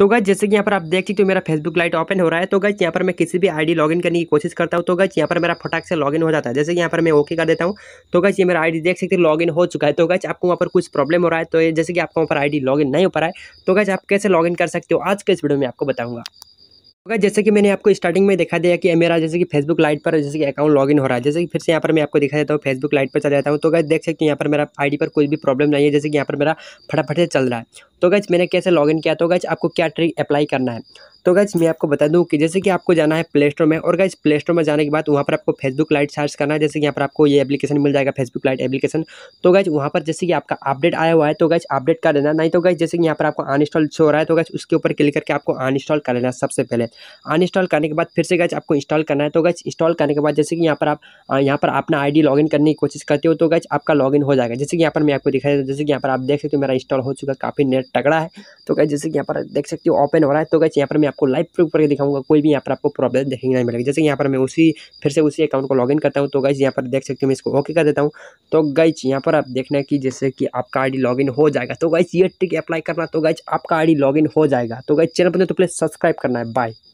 तो गाइज जैसे कि यहाँ पर आप देख सकते हो मेरा फेसबुक लाइट ओपन हो रहा है तो गाइज यहाँ पर मैं किसी भी आईडी लॉगिन करने की कोशिश करता हूँ तो गाइज यहाँ पर मेरा फटाक से लॉगिन हो जाता है जैसे कि यहाँ पर मैं ओके कर देता हूँ तो गाइज ये मेरा आईडी देख सकते हो लॉगिन हो चुका है तो गाइज आपको वहाँ पर कुछ प्रॉब्लम हो रहा है तो जैसे कि आपको वहाँ पर आई डी नहीं हो पा रहा है तो गाइज आप कैसे लॉगिन कर सकते हो आज के इस वीडियो में आपको बताऊँगा होगा जैसे कि मैंने आपको स्टार्टिंग में दिखा दिया कि मेरा जैसे कि फेसबुक लाइट पर जैसे कि अकाउंट लॉगिन हो रहा है जैसे कि फिर से यहाँ पर मैं आपको दिखा देता हूँ फेसबुक लाइट पर चला जाता हूँ तो गाइज देख सकते हैं यहाँ पर मेरा आईडी पर कोई भी प्रॉब्लम नहीं है जैसे कि यहाँ पर मेरा फटाफट से चल रहा है तो गैस मैंने कैसे लॉगिन किया तो गैस आपको क्या ट्रिक अप्लाई करना है तो गाइज मैं आपको बता दूँ कि जैसे कि आपको जाना है प्ले स्टोर में और गाइज प्ले स्टोर में जाने के बाद वहाँ पर आपको फेसबुक लाइट सर्च करना है जैसे कि यहाँ पर आपको ये एप्लीकेशन मिल जाएगा फेसबुक लाइट एप्लीकेशन तो गाइज वहाँ पर जैसे कि आपका अपडेट आया हुआ है तो गाइज अपडेट कर देना नहीं तो गाइज जैसे कि यहाँ पर आपको अन शो हो रहा है तो गाइज उसके ऊपर क्लिक करके आपको इंस्टॉल कर लेना सबसे पहले इंस्टॉल करने के बाद फिर से गाइज आपको इंस्टॉल करना है तो गाइज इंस्टॉल करने के बाद जैसे कि यहाँ पर आप यहाँ पर अपना आई लॉगिन करने की कोशिश करते हो तो गाइज आपका लॉगिन हो जाएगा जैसे कि यहाँ पर मैं आपको दिखाई जैसे कि यहाँ पर आप देख सकते हो मेरा इंस्टॉल हो चुका है काफ़ी नेट तगड़ा है तो गाइज जैसे कि यहाँ पर देख सकते हो ओपन हो रहा है तो गाइज यहाँ पर मैं आपको लाइव प्रूफ करके दिखाऊंगा कोई भी यहाँ पर आपको प्रॉब्लम देखने नहीं मिलेगी जैसे यहाँ पर मैं उसी फिर से उसी अकाउंट को लॉगिन करता हूँ तो गाइज यहाँ पर देख सकते हो मैं इसको ओके कर देता हूँ तो गाइज यहाँ पर आप देखना कि जैसे कि आपका आई लॉगिन हो जाएगा तो गाइज ये ट्रिक अप्लाई करना तो गाइज आपका आई लॉगिन हो जाएगा तो गाइज चैनल पर तो प्लीज सब्सक्राइब करना है बाय